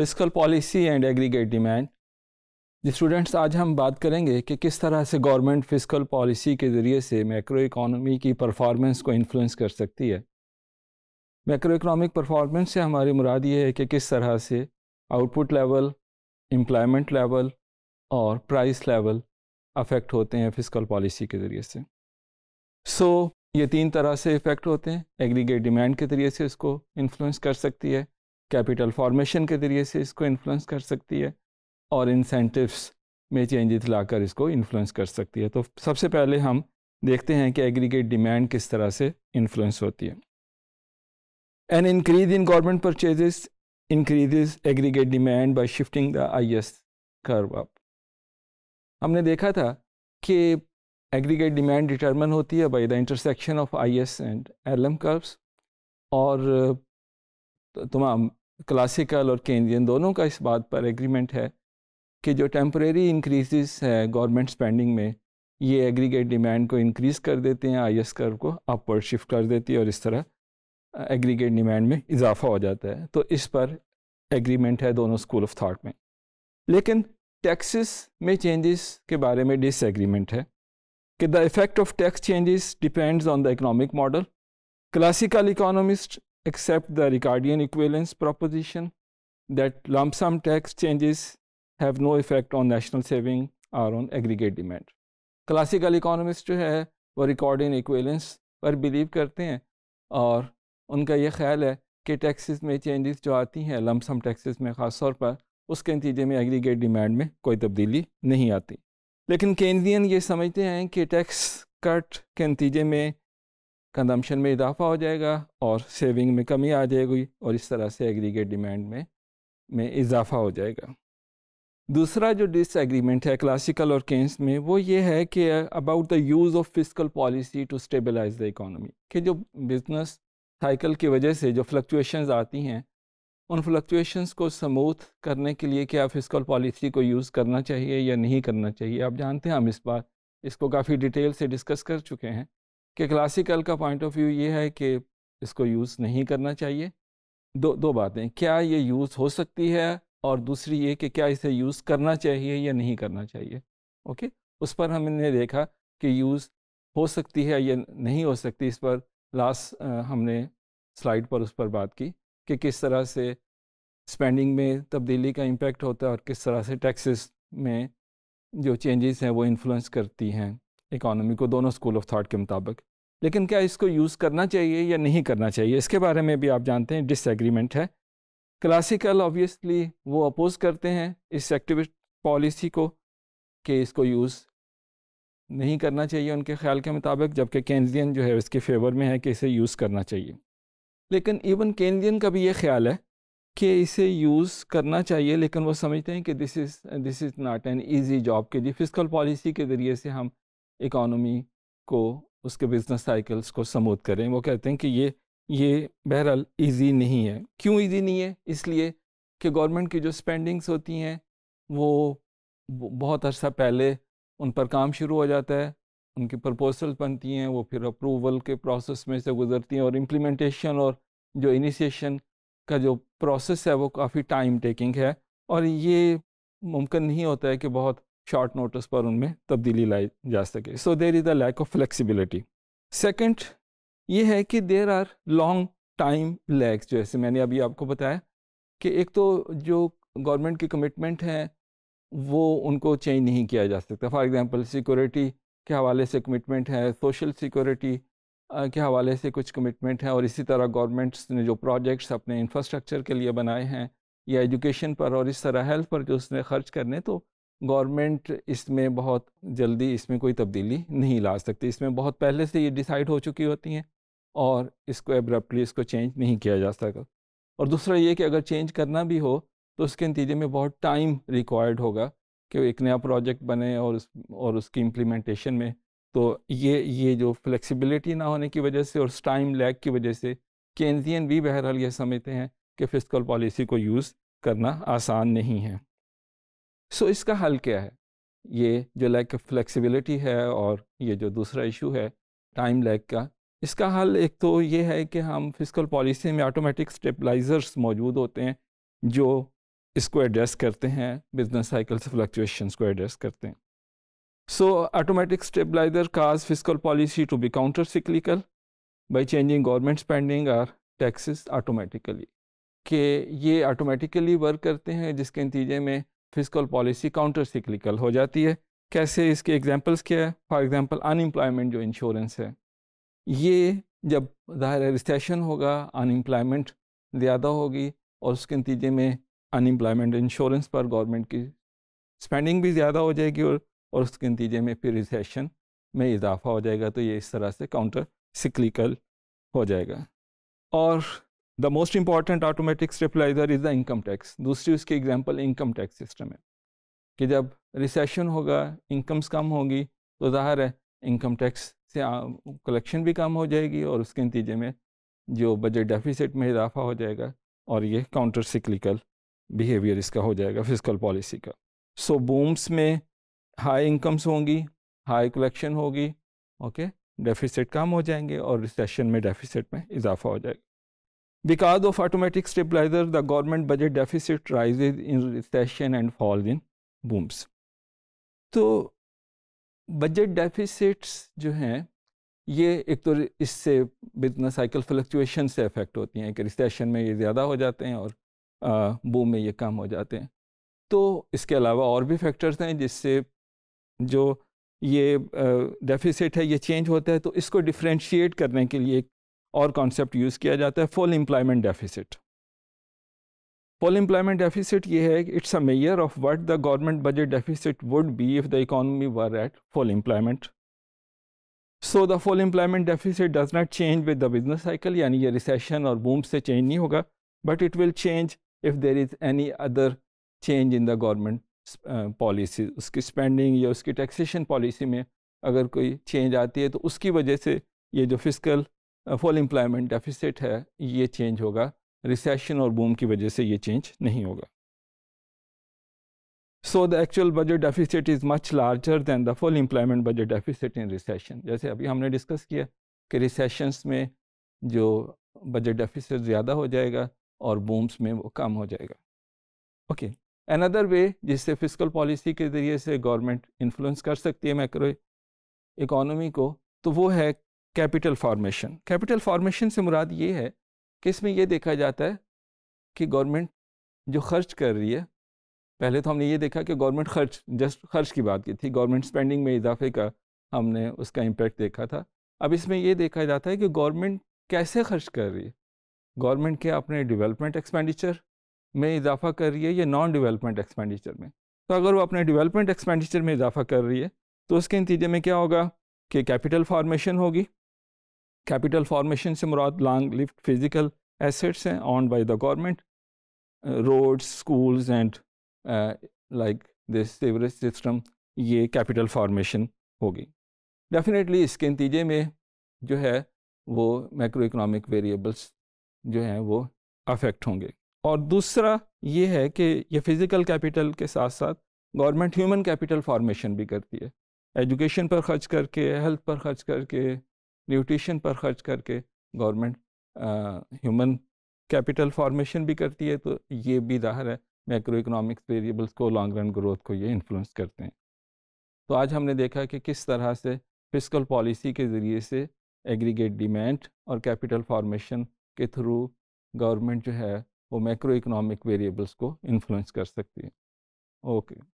Physical policy and aggregate demand जी students आज हम बात करेंगे कि किस तरह से गवर्नमेंट फिजिकल पॉलिसी के ज़रिए से मैक्रो इकोनॉमी की परफॉर्मेंस को इन्फ्लुएंस कर सकती है मैक्रो इकोनॉमिक परफॉर्मेंस से हमारी मुराद ये है कि किस तरह से आउटपुट लेवल एम्प्लॉयमेंट लेवल और प्राइस लेवल अफेक्ट होते हैं फिजिकल पॉलिसी के ज़रिए से सो so, ये तीन तरह से इफ़ेक्ट होते हैं एग्रीगेट डिमांड के ज़रिए से इसको इन्फ्लुएंस कर सकती है कैपिटल फॉर्मेशन के ज़रिए से इसको इन्फ्लुएंस कर सकती है और इंसेंटिव्स में चेंजेस लाकर इसको इन्फ्लुएंस कर सकती है तो सबसे पहले हम देखते हैं कि एग्रीगेट डिमांड किस तरह से इन्फ्लुएंस होती है an increase in government purchases increases aggregate demand by shifting the I S curve up हमने देखा था कि एग्रीगेट डिमांड डिटर्मन होती है by the intersection of I S and L M curves और तमाम क्लासिकल और केंद्रियन दोनों का इस बात पर एग्रीमेंट है कि जो टेम्प्रेरी इंक्रीजेस है गवर्नमेंट स्पेंडिंग में ये एग्रीगेट डिमांड को इंक्रीज़ कर देते हैं आई एस कर्व को अपवर्ड शिफ्ट कर देती है और इस तरह एग्रीगेट डिमांड में इजाफा हो जाता है तो इस पर एग्रीमेंट है दोनों स्कूल ऑफ थाट में लेकिन टैक्सेस में चेंजेस के बारे में डिसएग्रीमेंट है कि the effect of tax changes depends on the economic model classical economist accept the Ricardian equivalence proposition that lump sum tax changes have no effect on national saving or on aggregate demand. Classical economists जो है वो Ricardian equivalence पर believe करते हैं और उनका यह ख्याल है कि taxes में changes जो आती हैं lump sum taxes में ख़ास तौर पर उसके नतीजे में aggregate demand में कोई तब्दीली नहीं आती लेकिन केंद्रियन ये समझते हैं कि टैक्स कट के नतीजे में कंजम्पशन में इजाफा हो जाएगा और सेविंग में कमी आ जाएगी और इस तरह से एग्रीगेट डिमांड में में इजाफा हो जाएगा दूसरा जो डिसएग्रीमेंट है क्लासिकल और केन्स में वो ये है कि about the use of fiscal policy to stabilise the economy कि जो बिजनेस साइकिल की वजह से जो फ्लक्चुएशन आती हैं उन फ्लक्चुएशंस को समूथ करने के लिए क्या फिजिकल पॉलिसी को यूज़ करना चाहिए या नहीं करना चाहिए आप जानते हैं हम इस बार इसको काफ़ी डिटेल से डिस्कस कर चुके हैं कि क्लासिकल का पॉइंट ऑफ व्यू ये है कि इसको यूज़ नहीं करना चाहिए दो दो बातें क्या ये यूज़ हो सकती है और दूसरी ये कि क्या इसे यूज़ करना चाहिए या नहीं करना चाहिए ओके उस पर हमने देखा कि यूज़ हो सकती है या नहीं हो सकती इस पर लास्ट हमने स्लाइड पर उस पर बात की कि किस तरह से स्पेंडिंग में तब्दीली का इम्पेक्ट होता है और किस तरह से टैक्सेस में जो चेंजेस हैं वो इन्फ्लुएंस करती हैं इकॉनमी को दोनों स्कूल ऑफ थाट के मुताबिक लेकिन क्या इसको यूज़ करना चाहिए या नहीं करना चाहिए इसके बारे में भी आप जानते हैं डिसएग्रीमेंट है क्लासिकल ऑब्वियसली वो अपोज करते हैं इस एक्टिविस्ट पॉलिसी को कि इसको यूज़ नहीं करना चाहिए उनके ख्याल के मुताबिक जबकि केंद्रियन जो है इसके फेवर में है कि इसे यूज़ करना चाहिए लेकिन इवन केंद्रियन का भी ये ख्याल है कि इसे यूज़ करना चाहिए लेकिन वो समझते हैं कि this is this is not an easy job के जी फिजिकल पॉलिसी के ज़रिए से हम इकॉनमी को उसके बिजनेस साइकिल्स को समूद करें वो कहते हैं कि ये ये बहरहाल इजी नहीं है क्यों इजी नहीं है इसलिए कि गवर्नमेंट की जो स्पेंडिंग्स होती हैं वो बहुत अर्सा पहले उन पर काम शुरू हो जाता है उनकी प्रपोजल बनती हैं वो फिर अप्रूवल के प्रोसेस में से गुजरती हैं और इम्प्लीमेंटेशन और जो इनिशिएशन का जो प्रोसेस है वो काफ़ी टाइम टेकिंग है और ये मुमकिन नहीं होता है कि बहुत शॉर्ट नोटिस पर उनमें तब्दीली लाई जा सके so there is the lack of flexibility second ये है कि there are long time lags जैसे मैंने अभी आपको बताया कि एक तो जो गवर्नमेंट की कमिटमेंट है वो उनको चेंज नहीं किया जा सकता फॉर एग्ज़ाम्पल सिक्योरिटी के हवाले से कमिटमेंट है सोशल सिक्योरिटी के हवाले से कुछ कमिटमेंट है और इसी तरह गवर्नमेंट्स ने जो प्रोजेक्ट्स अपने इंफ्रास्ट्रक्चर के लिए बनाए हैं या एजुकेशन पर और इस तरह हेल्थ पर जो उसने खर्च करने तो गवर्नमेंट इसमें बहुत जल्दी इसमें कोई तब्दीली नहीं ला सकती इसमें बहुत पहले से ये डिसाइड हो चुकी होती हैं और इसको एब्रप्टली इसको चेंज नहीं किया जा सकता और दूसरा ये कि अगर चेंज करना भी हो तो उसके नतीजे में बहुत टाइम रिक्वायर्ड होगा कि एक नया प्रोजेक्ट बने और उस और उसकी इम्प्लीमेंटेशन में तो ये ये जो फ्लेक्सिबिलिटी ना होने की वजह से और टाइम लैग की वजह से केंद्रीय भी बहरहाल यह समझते हैं कि फिजिकल पॉलिसी को यूज़ करना आसान नहीं है सो so, इसका हल क्या है ये जो लैक ऑफ फ्लेक्सिबिलिटी है और ये जो दूसरा इशू है टाइम लैग का इसका हल एक तो ये है कि हम फिजिकल पॉलिसी में ऑटोमेटिक स्टेबलाइजर्स मौजूद होते हैं जो इसको एड्रेस करते हैं बिजनेस साइकिल्स फ्लक्चुएशंस को एड्रेस करते हैं so automatic stabiliser cause fiscal policy to be counter cyclical by changing government spending or taxes automatically कि ये ऑटोमेटिकली वर्क करते हैं जिसके नतीजे में फिजिकल पॉलिसी काउंटर सिक्लिकल हो जाती है कैसे इसके एग्जांपल्स क्या है फॉर एग्जांपल अनएम्प्लॉयमेंट जो इंश्योरेंस है ये जब ज़ाहिर रिसेशन होगा अनएम्प्लॉयमेंट ज़्यादा होगी और उसके नतीजे में अनएम्प्लॉयमेंट इंश्योरेंस पर गवर्नमेंट की स्पेंडिंग भी ज़्यादा हो जाएगी और और उसके नतीजे में फिर रिसेशन में इजाफा हो जाएगा तो ये इस तरह से काउंटर सिक्लिकल हो जाएगा और the most important automatic stabiliser is the income tax दूसरी उसकी एग्जाम्पल इनकम टैक्स सिस्टम है कि जब रिसेशन होगा इनकम्स कम होगी तो ज़ाहिर है इनकम टैक्स से कलेक्शन भी कम हो जाएगी और उसके नतीजे में जो बजट डेफिसिट में इजाफा हो जाएगा और ये काउंटर सिक्लिकल बिहेवियर इसका हो जाएगा फिजिकल पॉलिसी का सो so, बूम्स में हाई इनकम्स होंगी हाई कलेक्शन होगी ओके डेफिसिट कम हो जाएंगे और रिसेशन में डेफिसिट में इजाफा हो जाएगा Because of automatic stabilizer, the government budget deficit rises in recession and falls in booms. तो बजट डेफिसिट्स जो हैं ये एक तो इससे बिजनेस साइकिल फ्लक्चुएशन से अफेक्ट होती हैं कि रिसेशन में ये ज़्यादा हो जाते हैं और बूम में ये कम हो जाते हैं तो इसके अलावा और भी फैक्टर्स हैं जिससे जो ये डेफिसिट है ये चेंज होता है तो इसको डिफ्रेंशिएट करने के लिए एक और कॉन्सेप्ट यूज़ किया जाता है full employment deficit full employment deficit ये है it's a measure of what the government budget deficit would be if the economy were at full employment so the full employment deficit does not change with the business cycle यानी ये recession और boom से change नहीं होगा but it will change if there is any other change in the government policy उसकी spending या उसकी taxation policy में अगर कोई चेंज आती है तो उसकी वजह से ये जो फिजिकल फुल एम्प्लॉयमेंट डेफिसिट है ये चेंज होगा रिसेशन और बूम की वजह से ये चेंज नहीं होगा so the actual budget deficit is much larger than the full employment budget deficit in recession जैसे अभी हमने डिस्कस किया कि रिसेशंस में जो बजट डेफिसिट ज़्यादा हो जाएगा और बूम्स में वो कम हो जाएगा ओके अनदर वे जिससे फिजिकल पॉलिसी के ज़रिए से गवर्नमेंट इन्फ्लुएंस कर सकती है मैक्रो इकोनॉमी को तो वो है कैपिटल फार्मेशन कैपिटल फार्मेशन से मुराद ये है कि इसमें यह देखा जाता है कि गवर्नमेंट जो खर्च कर रही है पहले तो हमने ये देखा कि गवर्नमेंट खर्च जस्ट खर्च की बात की थी गवर्नमेंट स्पेंडिंग में इजाफे का हमने उसका इम्पेक्ट देखा था अब इसमें यह देखा जाता है कि गवर्नमेंट कैसे खर्च कर रही है गवर्नमेंट क्या अपने डेवलपमेंट एक्सपेंडिचर में इजाफा कर रही है या नॉन डेवलपमेंट एक्सपेंडिचर में तो अगर वो अपने डेवलपमेंट एक्सपेंडिचर में इजाफा कर रही है तो उसके नतीजे में क्या होगा कि कैपिटल फार्मेशन होगी कैपिटल फॉर्मेशन से मुराद लॉन्ग लिफ्ट फिजिकल एसेट्स हैं owned by the government roads schools and like this sewerage system ये कैपिटल फार्मेशन होगी डेफिनेटली इसके नतीजे में जो है वो मैक्रो इकोनॉमिक वेरिएबल्स जो हैं वो अफेक्ट होंगे और दूसरा ये है कि ये फ़िज़िकल कैपिटल के साथ साथ गवर्नमेंट ह्यूमन कैपिटल फार्मेशन भी करती है एजुकेशन पर खर्च करके हेल्थ पर खर्च करके न्यूट्रिशन पर खर्च करके गवर्नमेंट ह्यूमन कैपिटल फॉर्मेशन भी करती है तो ये भी ज़ाहिर है मैक्रो इकोनॉमिक्स वेरिएबल्स को लॉन्ग रन ग्रोथ को ये इन्फ्लुएंस करते हैं तो आज हमने देखा कि किस तरह से फिजिकल पॉलिसी के ज़रिए से एग्रीगेट डिमांड और कैपिटल फॉर्मेशन के थ्रू गवर्नमेंट जो है वो मैक्रो इकोनॉमिक वेरिएबल्स को इन्फ्लुएंस कर सकती है ओके